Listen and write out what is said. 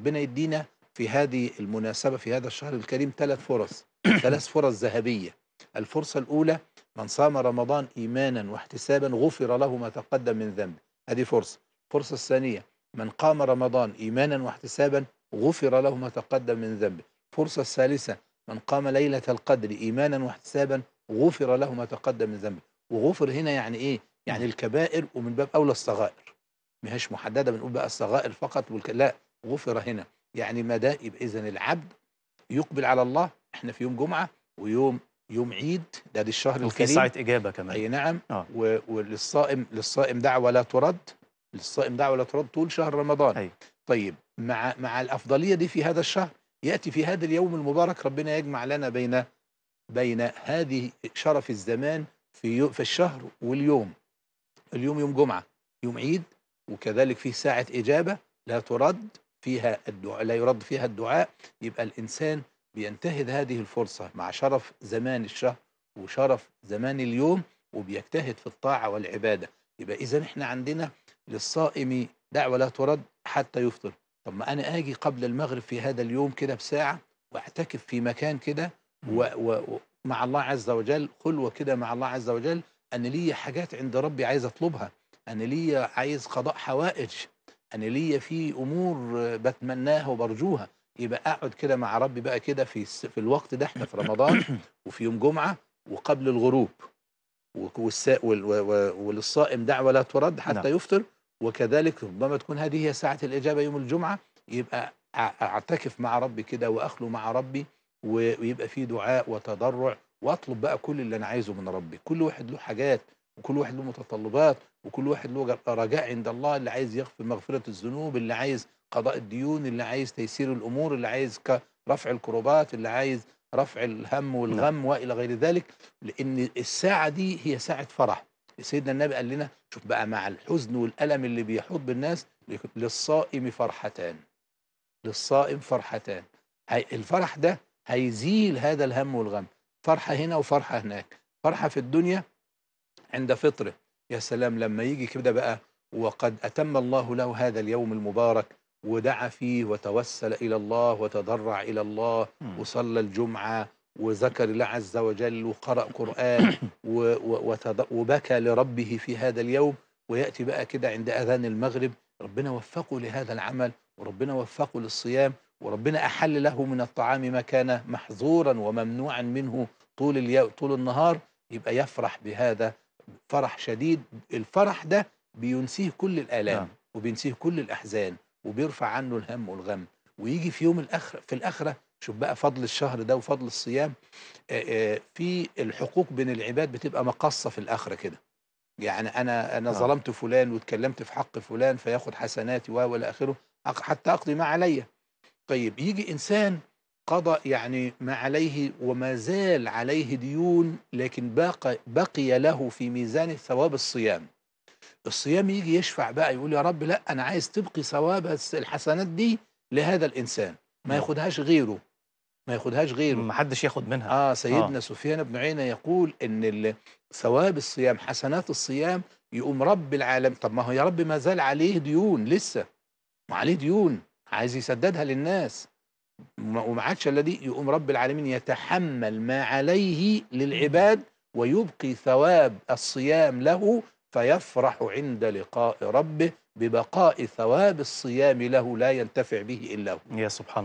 ربنا يدينا في هذه المناسبة في هذا الشهر الكريم ثلاث فرص ثلاث فرص ذهبية الفرصة الأولى من صام رمضان إيمانا واحتسابا غفر له ما تقدم من ذنبه هذه فرصة الفرصة الثانية من قام رمضان إيمانا واحتسابا غفر له ما تقدم من ذنبه الفرصة الثالثة من قام ليلة القدر إيمانا واحتسابا غفر له ما تقدم من ذنبه وغفر هنا يعني إيه؟ يعني الكبائر ومن باب أولى الصغائر مهاش محددة بنقول بقى الصغائر فقط والك... لا غفر هنا يعني ما دائب إذن العبد يقبل على الله احنا في يوم جمعة ويوم يوم عيد ده دي الشهر وفي الكريم ساعة إجابة كمان أي نعم آه. وللصائم للصائم دعوة لا ترد للصائم دعوة لا ترد طول شهر رمضان أي. طيب مع مع الأفضلية دي في هذا الشهر يأتي في هذا اليوم المبارك ربنا يجمع لنا بين بين هذه شرف الزمان في في الشهر واليوم اليوم يوم جمعة يوم عيد وكذلك فيه ساعة إجابة لا ترد فيها الدعاء لا يرد فيها الدعاء يبقى الإنسان بينتهز هذه الفرصة مع شرف زمان الشهر وشرف زمان اليوم وبيجتهد في الطاعة والعبادة يبقى إذا إحنا عندنا للصائم دعوة لا ترد حتى يفطر طب ما أنا آجي قبل المغرب في هذا اليوم كده بساعة واعتكف في مكان كده ومع الله عز وجل خلوة كده مع الله عز وجل أن لي حاجات عند ربي عايز أطلبها أنا لي عايز قضاء حوائج انا ليا في امور بتمناها وبرجوها يبقى اقعد كده مع ربي بقى كده في في الوقت ده احنا في رمضان وفي يوم جمعه وقبل الغروب وللصائم دعوه لا ترد حتى نعم. يفطر وكذلك ربما تكون هذه هي ساعه الاجابه يوم الجمعه يبقى اعتكف مع ربي كده واخلو مع ربي ويبقى في دعاء وتضرع واطلب بقى كل اللي انا عايزه من ربي كل واحد له حاجات وكل واحد له متطلبات وكل واحد له رجاء عند الله اللي عايز يغفر مغفرة الذنوب اللي عايز قضاء الديون اللي عايز تيسير الأمور اللي عايز رفع الكروبات اللي عايز رفع الهم والغم نعم. وإلى غير ذلك لأن الساعة دي هي ساعة فرح سيدنا النبي قال لنا شوف بقى مع الحزن والألم اللي بيحوط بالناس للصائم فرحتان للصائم فرحتان الفرح ده هيزيل هذا الهم والغم فرحة هنا وفرحة هناك فرحة في الدنيا عند فطره يا سلام لما يجي كده بقى وقد أتم الله له هذا اليوم المبارك ودعا فيه وتوسل إلى الله وتضرع إلى الله وصلى الجمعة وذكر الله عز وجل وقرأ قرآن وبكى لربه في هذا اليوم ويأتي بقى كده عند أذان المغرب ربنا وفقه لهذا العمل وربنا وفقه للصيام وربنا أحل له من الطعام ما كان محظورا وممنوعا منه طول طول النهار يبقى يفرح بهذا فرح شديد الفرح ده بينسيه كل الآلام نعم. وبينسيه كل الأحزان وبيرفع عنه الهم والغم ويجي في يوم الآخرة في الآخرة شوف بقى فضل الشهر ده وفضل الصيام في الحقوق بين العباد بتبقى مقصة في الآخرة كده يعني أنا أنا آه. ظلمت فلان واتكلمت في حق فلان فياخد حسناتي و آخره حتى أقضي ما عليا طيب يجي إنسان قضى يعني ما عليه وما زال عليه ديون لكن باق بقي له في ميزان ثواب الصيام الصيام يجي يشفع بقى يقول يا رب لا أنا عايز تبقي ثواب الحسنات دي لهذا الإنسان ما نعم. ياخدهاش غيره ما ياخدهاش غيره ما حدش ياخد منها آه سيدنا آه. سفيان بن عينة يقول إن ثواب الصيام حسنات الصيام يقوم رب العالم طب ما هو يا رب ما زال عليه ديون لسه وعليه ديون عايز يسددها للناس وما عادش الذي يقوم رب العالمين يتحمل ما عليه للعباد ويبقي ثواب الصيام له فيفرح عند لقاء ربه ببقاء ثواب الصيام له لا ينتفع به إلا هو يا سبحان الله